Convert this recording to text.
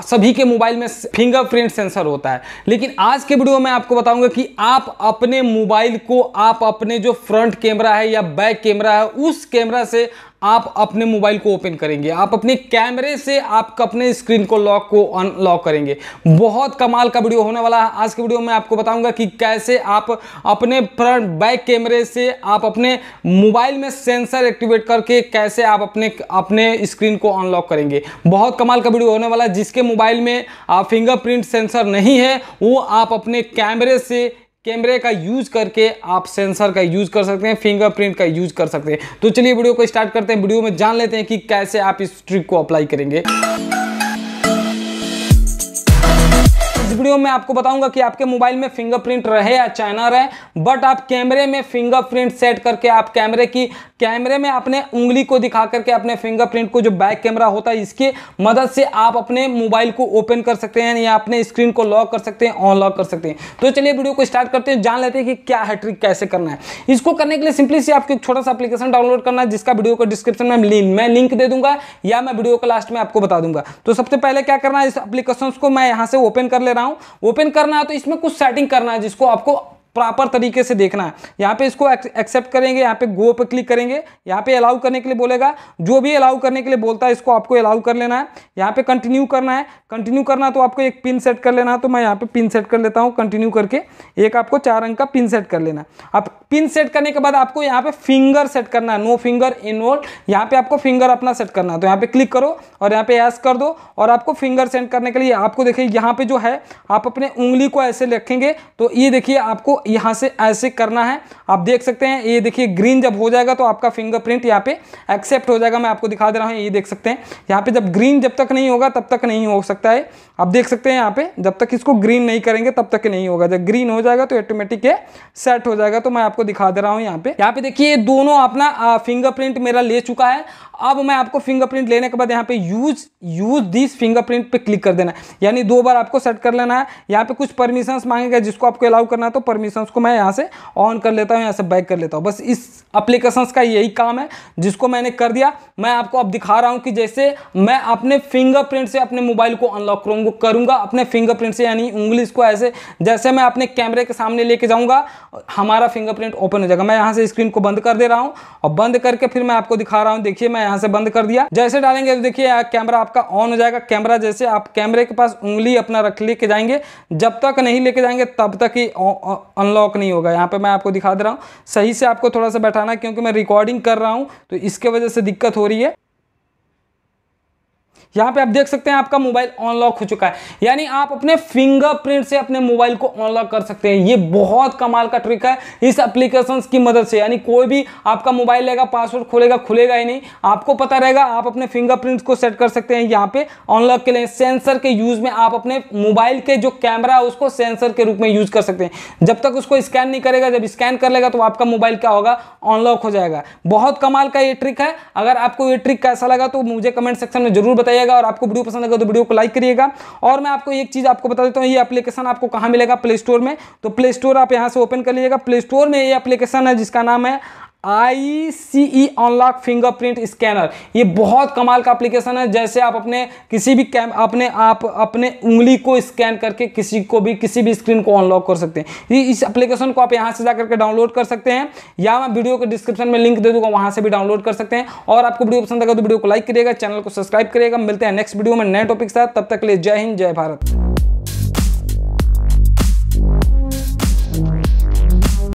सभी के मोबाइल में फिंगरप्रिंट सेंसर होता है लेकिन आज के वीडियो में आपको बताऊंगा कि आप अपने मोबाइल को आप अपने जो फ्रंट कैमरा है या बैक कैमरा है उस कैमरा से आप अपने मोबाइल को ओपन करेंगे आप अपने कैमरे से आप अपने स्क्रीन को लॉक को अनलॉक करेंगे बहुत कमाल का वीडियो होने वाला है आज के वीडियो में आपको बताऊंगा कि कैसे आप अपने फ्रंट बैक कैमरे से आप अपने मोबाइल में सेंसर एक्टिवेट करके कैसे आप अपने अपने स्क्रीन को अनलॉक करेंगे बहुत कमाल का वीडियो होने वाला है जिसके मोबाइल में फिंगरप्रिंट सेंसर नहीं है वो आप अपने कैमरे से कैमरे का यूज करके आप सेंसर का यूज कर सकते हैं फिंगरप्रिंट का यूज कर सकते हैं तो चलिए वीडियो को स्टार्ट करते हैं वीडियो में जान लेते हैं कि कैसे आप इस ट्रिक को अप्लाई करेंगे वीडियो में आपको बताऊंगा कि आपके मोबाइल में फिंगरप्रिंट रहे या चाहे ना रहे बट आप कैमरे में फिंगरप्रिंट सेट करके आप कैमरे की कैमरे में अपने उंगली को दिखा करके अपने फिंगरप्रिंट को जो बैक कैमरा होता है इसके मदद से आप अपने मोबाइल को ओपन कर सकते हैं या अपने स्क्रीन को लॉक कर सकते हैं ऑनलॉक कर सकते हैं तो चलिए वीडियो को स्टार्ट करते हैं जान लेते हैं कि क्या है ट्रिक कैसे करना है इसको करने के लिए सिंपली से आपको एक छोटा सा एप्लीकेशन डाउनलोड करना है जिसका वीडियो को डिस्क्रिप्शन में लिंक मैं लिंक दे दूंगा या मैं वीडियो को लास्ट में आपको बता दूंगा तो सबसे पहले क्या करना है इस एप्लीकेशन को मैं यहाँ से ओपन कर ले रहा हूँ ओपन करना है तो इसमें कुछ सेटिंग करना है जिसको आपको प्रॉपर तरीके से देखना है यहाँ पे इसको एक्सेप्ट करेंगे यहाँ पे गो पे क्लिक करेंगे यहाँ पे अलाउ करने के लिए बोलेगा जो भी अलाउ करने के लिए बोलता है इसको आपको अलाउ कर लेना है यहाँ पे कंटिन्यू करना है कंटिन्यू करना तो आपको एक पिन सेट कर लेना है तो मैं यहाँ पे पिन सेट कर लेता हूँ कंटिन्यू करके एक आपको चार अंक का पिन सेट कर लेना अब पिन सेट करने के बाद आपको यहाँ पे फिंगर सेट करना है नो फिंगर इनवॉल्व यहाँ पे आपको फिंगर अपना सेट करना है तो यहाँ पे क्लिक करो और यहाँ पे एस कर दो और आपको फिंगर सेट करने के लिए आपको देखिए यहाँ पे जो है आप अपने उंगली को ऐसे रखेंगे तो ये देखिए आपको यहाँ से ऐसे करना है आप देख सकते हैं ये देखिए ग्रीन जब हो जाएगा तो आपका फिंगरप्रिंट यहाँ पे एक्सेप्ट हो जाएगा मैं आपको दिखा दे रहा हूँ ये देख सकते हैं यहाँ पे जब ग्रीन जब तक नहीं होगा तब तक नहीं हो सकता है आप देख सकते हैं यहाँ पे जब तक इसको ग्रीन नहीं करेंगे तब तक नहीं होगा जब ग्रीन हो जाएगा तो ऑटोमेटिक ये सेट हो जाएगा तो मैं आपको दिखा दे रहा हूँ यहाँ पे यहाँ पे देखिए दोनों अपना फिंगरप्रिंट मेरा ले चुका है अब मैं आपको फिंगरप्रिंट लेने के बाद यहाँ पे यूज यूज दिस फिंगरप्रिंट पे क्लिक कर देना है यानी दो बार आपको सेट कर लेना है यहाँ पे कुछ परमिशंस मांगेगा जिसको आपको अलाउ करना है तो परमिशन एप्लीकेशन को मैं यहाँ से ऑन कर लेता हूँ यहाँ से बैक कर लेता हूँ बस इस अप्लीकेशन का यही काम है जिसको मैंने कर दिया मैं आपको अब दिखा रहा हूँ कि जैसे मैं अपने फिंगरप्रिंट से अपने मोबाइल को अनलॉक करूँगा अपने फिंगरप्रिंट से यानी उंगली इसको ऐसे जैसे मैं अपने कैमरे के सामने लेके जाऊँगा हमारा फिंगरप्रिंट ओपन हो जाएगा मैं यहाँ से स्क्रीन को बंद कर दे रहा हूँ और बंद करके फिर मैं आपको दिखा रहा हूँ देखिए मैं यहाँ से बंद कर दिया जैसे डालेंगे तो देखिए कैमरा आपका ऑन हो जाएगा कैमरा जैसे आप कैमरे के पास उंगली अपना रख लेके जाएंगे जब तक नहीं लेके जाएंगे तब तक ही अनलॉक नहीं होगा यहाँ पे मैं आपको दिखा दे रहा हूँ सही से आपको थोड़ा सा बैठाना क्योंकि मैं रिकॉर्डिंग कर रहा हूँ तो इसके वजह से दिक्कत हो रही है यहाँ पे आप देख सकते हैं आपका मोबाइल अनलॉक हो चुका है यानी आप अपने फिंगरप्रिंट से अपने मोबाइल को अनलॉक कर सकते हैं ये बहुत कमाल का ट्रिक है इस एप्लीकेशन की मदद से यानी कोई भी आपका मोबाइल लेगा पासवर्ड खोलेगा खुलेगा ही नहीं आपको पता रहेगा आप अपने फिंगरप्रिंट को सेट कर सकते हैं यहाँ पे अनलॉक के लिए सेंसर के यूज में आप अपने मोबाइल के जो कैमरा है उसको सेंसर के रूप में यूज कर सकते हैं जब तक उसको स्कैन नहीं करेगा जब स्कैन कर लेगा तो आपका मोबाइल क्या होगा अनलॉक हो जाएगा बहुत कमाल का ये ट्रिक है अगर आपको ये ट्रिक कैसा लगा तो मुझे कमेंट सेक्शन में जरूर बताइए जाएगा और आपको वीडियो पसंद आएगा तो वीडियो को लाइक करिएगा और मैं आपको एक चीज़ आपको बता देता हूँ ये एप्लीकेशन आपको कहाँ मिलेगा प्ले स्टोर में तो प्ले स्टोर आप यहाँ से ओपन कर लीजिएगा प्ले स्टोर में ये एप्लीकेशन है जिसका नाम है I C E unlock fingerprint scanner ये बहुत कमाल का एप्लीकेशन है जैसे आप अपने किसी भी कैम अपने आप अपने उंगली को स्कैन करके किसी को भी किसी भी स्क्रीन को अनलॉक कर सकते हैं ये इस एप्लीकेशन को आप यहाँ से जाकर के डाउनलोड कर सकते हैं या मैं वीडियो के डिस्क्रिप्शन में लिंक दे दूँगा वहाँ से भी डाउनलोड कर सकते हैं और आपको वीडियो पसंद आएगा तो वीडियो को लाइक करिएगा चैनल को सब्सक्राइब करिएगा मिलते हैं नेक्स्ट वीडियो में नए टॉपिक साथ तब तक के लिए जय हिंद जय भारत